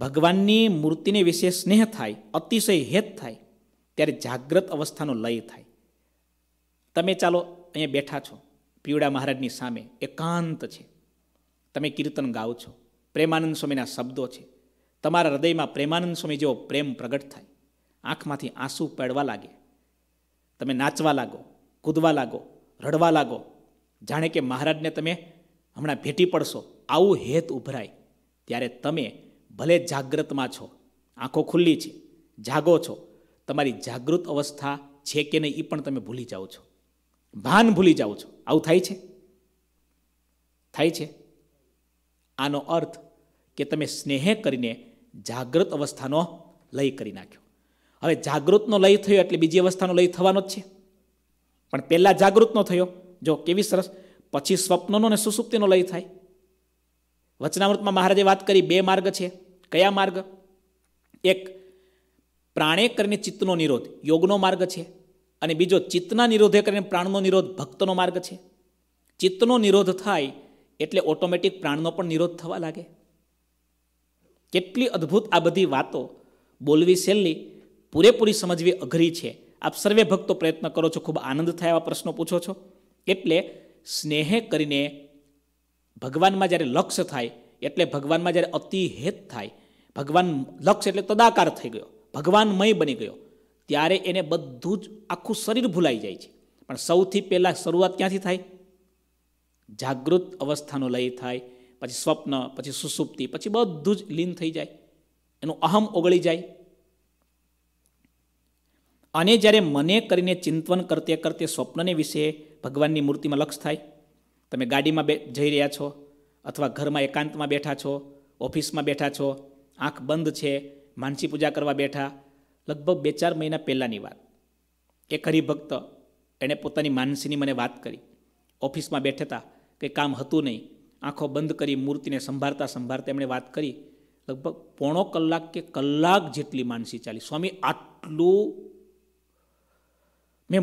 ભગવાનની મૂર્તિને વિશે સ્નેહ થાય અતિશય હેત થાય ત્યારે જાગ્રત અવસ્થાનો લય થાય તમે ચાલો અહીંયા બેઠા છો પીવડા મહારાજની સામે એકાંત છે તમે કીર્તન ગાઓ છો પ્રેમાનંદ સ્વામીના શબ્દો છે તમારા હૃદયમાં પ્રેમાનંદ સ્વામી જેવો પ્રેમ પ્રગટ થાય આંખમાંથી આંસુ પડવા લાગે તમે નાચવા લાગો કૂદવા લાગો રડવા લાગો જાણે કે મહારાજને તમે હમણાં ભેટી પડશો આવું હેત ઉભરાય ત્યારે તમે ભલે જાગ્રતમાં છો આંખો ખુલ્લી છે જાગો છો તમારી જાગૃત અવસ્થા છે કે નહીં એ પણ તમે ભૂલી જાઓ છો ભાન ભૂલી જાઓ છો આવું થાય છે થાય છે આનો અર્થ કે તમે સ્નેહે કરીને જાગૃત અવસ્થાનો લય કરી નાખ્યો હવે જાગૃતનો લય થયો એટલે બીજી અવસ્થાનો લય થવાનો જ છે પણ પહેલાં જાગૃતનો થયો જો કેવી સરસ પછી સ્વપ્નનો ને સુસુપ્તિનો લય થાય વચનામૃતમાં મહારાજે વાત કરી બે માર્ગ છે કયા માર્ગ એક પ્રાણે કરીને ચિત્તનો નિરોધ યોગનો માર્ગ છે અને બીજો ચિત્તના નિરોધે કરીને પ્રાણનો નિરોધ ભક્તનો માર્ગ છે ચિત્તનો નિરોધ થાય એટલે ઓટોમેટિક પ્રાણનો પણ નિરોધ થવા લાગે કેટલી અદ્ભુત આ બધી વાતો બોલવી સહેલી પૂરેપૂરી સમજવી અઘરી છે આપ સર્વે ભક્તો પ્રયત્ન કરો છો ખૂબ આનંદ થાય એવા પ્રશ્નો પૂછો છો એટલે સ્નેહે કરીને ભગવાનમાં જ્યારે લક્ષ્ય થાય એટલે ભગવાનમાં જ્યારે અતિહેત થાય ભગવાન લક્ષ એટલે તદાકાર થઈ ગયો ભગવાનમય બની ગયો ત્યારે એને બધું જ આખું શરીર ભૂલાઈ જાય છે પણ સૌથી પહેલાં શરૂઆત ક્યાંથી થાય જાગૃત અવસ્થાનો લય થાય પછી સ્વપ્ન પછી સુસુપ્તિ પછી બધું જ લીન થઈ જાય એનું અહમ ઓગળી જાય અને જ્યારે મને કરીને ચિંતવન કરતે કરતે સ્વપ્નને વિશે ભગવાનની મૂર્તિમાં લક્ષ થાય તમે ગાડીમાં બે જઈ રહ્યા છો અથવા ઘરમાં એકાંતમાં બેઠા છો ઓફિસમાં બેઠા છો આંખ બંધ છે માનસી પૂજા કરવા બેઠા લગભગ બે ચાર મહિના પહેલાંની વાત એક હરિભક્ત એણે પોતાની માનસીની મને વાત કરી ઓફિસમાં બેઠતા કંઈ કામ હતું નહીં આંખો બંધ કરી મૂર્તિને સંભાળતા સંભાળતા એમણે વાત કરી લગભગ પોણો કલાક કે કલાક જેટલી માનસી ચાલી સ્વામી આટલું મેં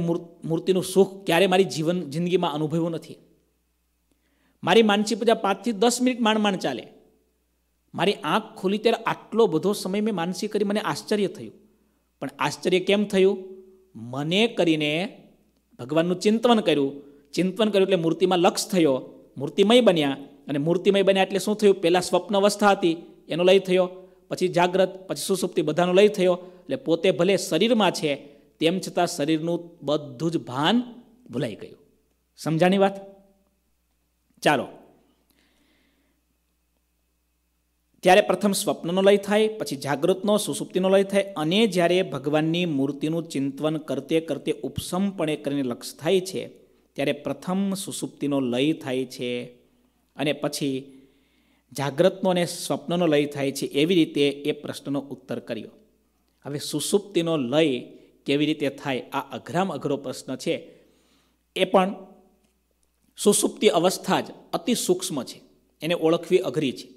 મૂર્તિનું સુખ ક્યારે મારી જીવન જિંદગીમાં અનુભવ્યું નથી મારી માનસી પૂજા પાંચથી દસ મિનિટ માંડ માંડ ચાલે મારી આંખ ખુલી ત્યારે આટલો બધો સમય મેં માનસી કરી મને આશ્ચર્ય થયું પણ આશ્ચર્ય કેમ થયું મને કરીને ભગવાનનું ચિંતવન કર્યું ચિંતન કર્યું એટલે મૂર્તિમાં લક્ષ થયો મૂર્તિમય બન્યા અને મૂર્તિમય બન્યા એટલે શું થયું પહેલાં સ્વપ્ન અવસ્થા હતી એનો લય થયો પછી જાગ્રત પછી સુસુપ્તિ બધાનો લય થયો એટલે પોતે ભલે શરીરમાં છે તેમ છતાં શરીરનું બધું જ ભાન ભૂલાઈ ગયું સમજાની વાત ચાલો ત્યારે પ્રથમ સ્વપ્નનો લય થાય પછી જાગૃતનો સુસુપ્તિનો લય થાય અને જ્યારે ભગવાનની મૂર્તિનું ચિંતવન કરતે કરતે ઉપસમપણે કરીને લક્ષ થાય છે ત્યારે પ્રથમ સુસુપ્તિનો લય થાય છે અને પછી જાગ્રતનો અને સ્વપ્નનો લય થાય છે એવી રીતે એ પ્રશ્નનો ઉત્તર કર્યો હવે સુસુપ્તિનો લય કેવી રીતે થાય આ અઘરામ અઘરો પ્રશ્ન છે એ પણ સુસુપ્તિ અવસ્થા જ અતિ સૂક્ષ્મ છે એને ઓળખવી અઘરી છે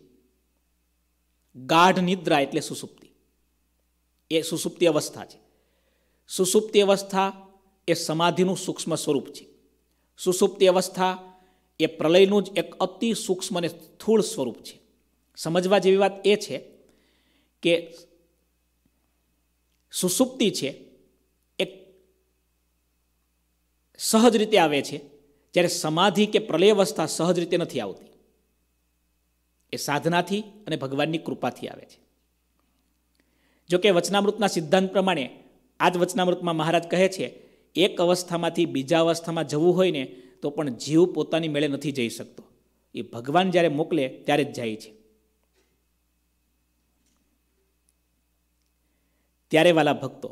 ગાઢ નિદ્રા એટલે સુસુપ્તિ એ સુસુપ્તિ અવસ્થા છે સુસુપ્તિ અવસ્થા એ સમાધિનું સૂક્ષ્મ સ્વરૂપ છે સુસુપ્તિ અવસ્થા એ પ્રલયનું જ એક અતિ સૂક્ષ્મ અને સ્થૂળ સ્વરૂપ છે સમજવા જેવી વાત એ છે કે સુસુપ્તિ છે એક સહજ રીતે આવે છે જ્યારે સમાધિ કે પ્રલય અવસ્થા સહજ રીતે નથી આવતી એ સાધનાથી અને ભગવાનની કૃપાથી આવે છે જોકે વચનામૃતના સિદ્ધાંત પ્રમાણે આ જ વચનામૃતમાં મહારાજ કહે છે એક અવસ્થામાંથી બીજા અવસ્થામાં જવું હોય ને તો પણ જીવ પોતાની મેળે નથી જઈ શકતો એ ભગવાન જ્યારે મોકલે ત્યારે જ જાય છે ત્યારે વાલા ભક્તો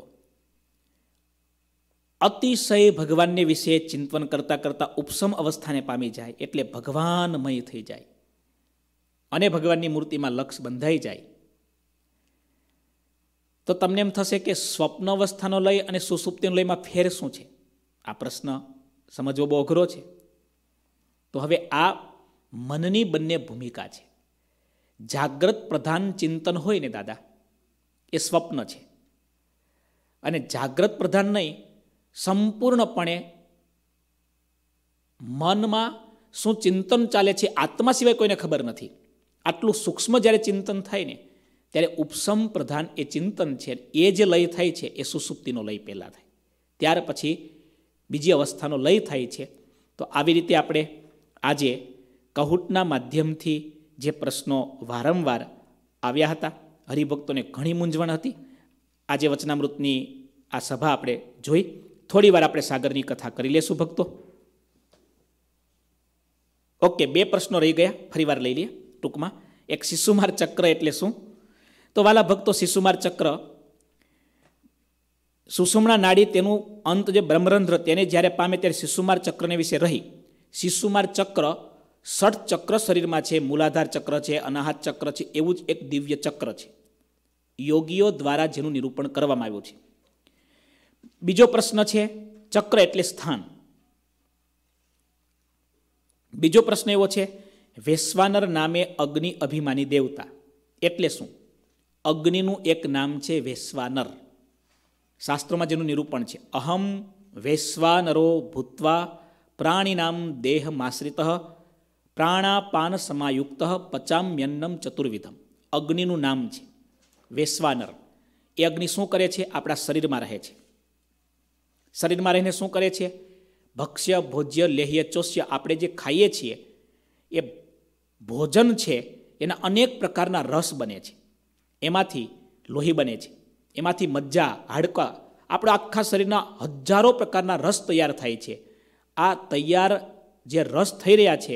અતિશય ભગવાનને વિશે ચિંતન કરતા કરતા ઉપસમ અવસ્થાને પામી જાય એટલે ભગવાનમય થઈ જાય અને ભગવાનની મૂર્તિમાં લક્ષ બંધાઈ જાય તો તમને એમ થશે કે સ્વપ્ન અવસ્થાનો લય અને સુસુપ્તિનો લયમાં ફેર શું છે આ પ્રશ્ન સમજવો બહુ અઘરો છે તો હવે આ મનની બંને ભૂમિકા છે જાગ્રત પ્રધાન ચિંતન હોય ને દાદા એ સ્વપ્ન છે અને જાગ્રત પ્રધાન નહીં સંપૂર્ણપણે મનમાં શું ચિંતન ચાલે છે આત્મા સિવાય કોઈને ખબર નથી આટલું સૂક્ષ્મ જ્યારે ચિંતન થાય ને ત્યારે ઉપસમ પ્રધાન એ ચિંતન છે એ જે લય થાય છે એ સુસુપ્તિનો લય પહેલાં થાય ત્યાર પછી બીજી અવસ્થાનો લય થાય છે તો આવી રીતે આપણે આજે કહુટના માધ્યમથી જે પ્રશ્નો વારંવાર આવ્યા હતા હરિભક્તોને ઘણી મૂંઝવણ હતી આજે વચનામૃતની આ સભા આપણે જોઈ થોડી વાર આપણે સાગરની કથા કરી લેશું ભક્તો ઓકે બે પ્રશ્નો રહી ગયા ફરીવાર લઈ લઈએ ટૂંકમાં એક શિશુમાર ચક્ર એટલે શું તો વાલા ભક્તો શિશુમાર ચક્ર સુષુમણા નાડી તેનું અંત જે બ્રહ્મરંધ્ર તેને જ્યારે પામે ત્યારે શિશુમાર ચક્રને વિશે રહી શિશુમાર ચક્ર ષઠ ચક્ર શરીરમાં છે મૂલાધાર ચક્ર છે અનાહત ચક્ર છે એવું જ એક દિવ્ય ચક્ર છે યોગીઓ દ્વારા જેનું નિરૂપણ કરવામાં આવ્યું છે બીજો પ્રશ્ન છે ચક્ર એટલે સ્થાન બીજો પ્રશ્ન એવો છે વેશ્વાનર નામે અગ્નિ અભિમાની દેવતા એટલે શું અગ્નિનું એક નામ છે વેશ્વાનર શાસ્ત્રોમાં જેનું નિરૂપણ છે અહમ વેશ્વાનરો ભૂત્વા પ્રાણીનામ દેહમાશ્રિત પ્રાણાપાન સમાયુક્ત પચામ્યન્નમ ચતુર્વિધમ અગ્નિનું નામ છે વેશ્વાનર એ અગ્નિ શું કરે છે આપણા શરીરમાં રહે છે શરીરમાં રહીને શું કરે છે ભક્ષ્ય ભોજ્ય લેહ્ય ચોષ્ય આપણે જે ખાઈએ છીએ એ ભોજન છે એના અનેક પ્રકારના રસ બને છે એમાંથી લોહી બને છે એમાંથી મજ્જા હાડકા આપણા આખા શરીરના હજારો પ્રકારના રસ તૈયાર થાય છે આ તૈયાર જે રસ થઈ રહ્યા છે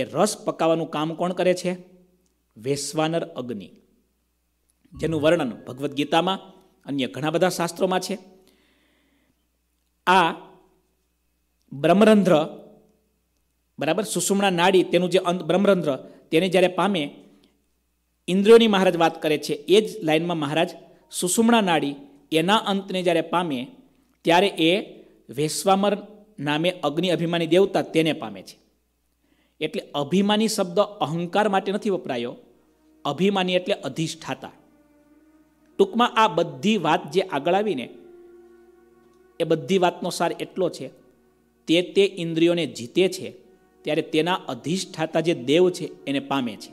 એ રસ પકાવવાનું કામ કોણ કરે છે વેસવાનર અગ્નિ જેનું વર્ણન ભગવદ્ ગીતામાં અન્ય ઘણા બધા શાસ્ત્રોમાં છે આ બ્રહ્મરંધ્ર બરાબર સુષુમણા નાડી તેનું જે અંત બ્રહ્મરંધ્ર તેને જ્યારે પામે ઇન્દ્રિયોની મહારાજ વાત કરે છે એ જ લાઇનમાં મહારાજ સુષુમણા નાડી એના અંતને જ્યારે પામે ત્યારે એ વેશ્વામર નામે અગ્નિ અભિમાની દેવતા તેને પામે છે એટલે અભિમાની શબ્દ અહંકાર માટે નથી વપરાયો અભિમાની એટલે અધિષ્ઠાતા ટૂંકમાં આ બધી વાત જે આગળ આવીને એ બધી વાતનો સાર એટલો છે તે તે ઇન્દ્રિયોને જીતે છે ત્યારે તેના અધિષ્ઠાતા જે દેવ છે એને પામે છે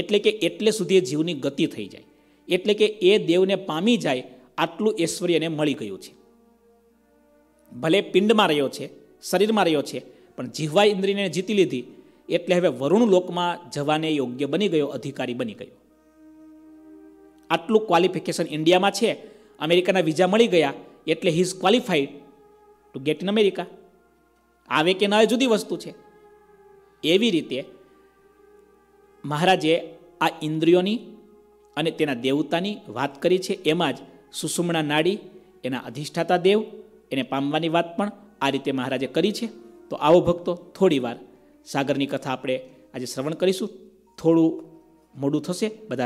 એટલે કે એટલે સુધી જીવની ગતિ થઈ જાય એટલે કે એ દેવને પામી જાય આટલું ઐશ્વર્ય એને મળી ગયું છે ભલે પિંડમાં રહ્યો છે શરીરમાં રહ્યો છે પણ જીહવા ઇન્દ્રિયને જીતી લીધી એટલે હવે વરુણ લોકમાં જવાને યોગ્ય બની ગયો અધિકારી બની ગયો આટલું ક્વોલિફિકેશન ઇન્ડિયામાં છે અમેરિકાના વિઝા મળી ગયા એટલે he is qualified to get in America આવે કે ન આવે જુદી વસ્તુ છે એવી રીતે મહારાજે આ ઇન્દ્રિયોની અને તેના દેવતાની વાત કરી છે એમાં જ સુષુમણા નાડી એના અધિષ્ઠાતા દેવ એને પામવાની વાત પણ આ રીતે મહારાજે કરી છે તો આવો ભક્તો થોડી વાર સાગરની કથા આપણે આજે શ્રવણ કરીશું થોડું મોડું થશે બધા